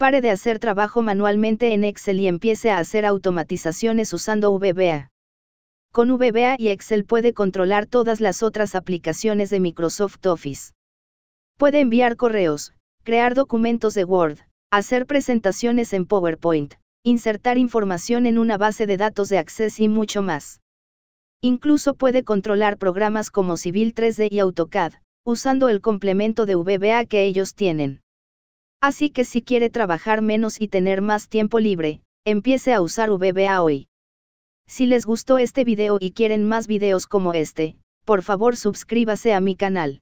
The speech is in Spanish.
Pare de hacer trabajo manualmente en Excel y empiece a hacer automatizaciones usando VBA. Con VBA y Excel puede controlar todas las otras aplicaciones de Microsoft Office. Puede enviar correos, crear documentos de Word, hacer presentaciones en PowerPoint, insertar información en una base de datos de Access y mucho más. Incluso puede controlar programas como Civil 3D y AutoCAD, usando el complemento de VBA que ellos tienen. Así que si quiere trabajar menos y tener más tiempo libre, empiece a usar VBA hoy. Si les gustó este video y quieren más videos como este, por favor suscríbase a mi canal.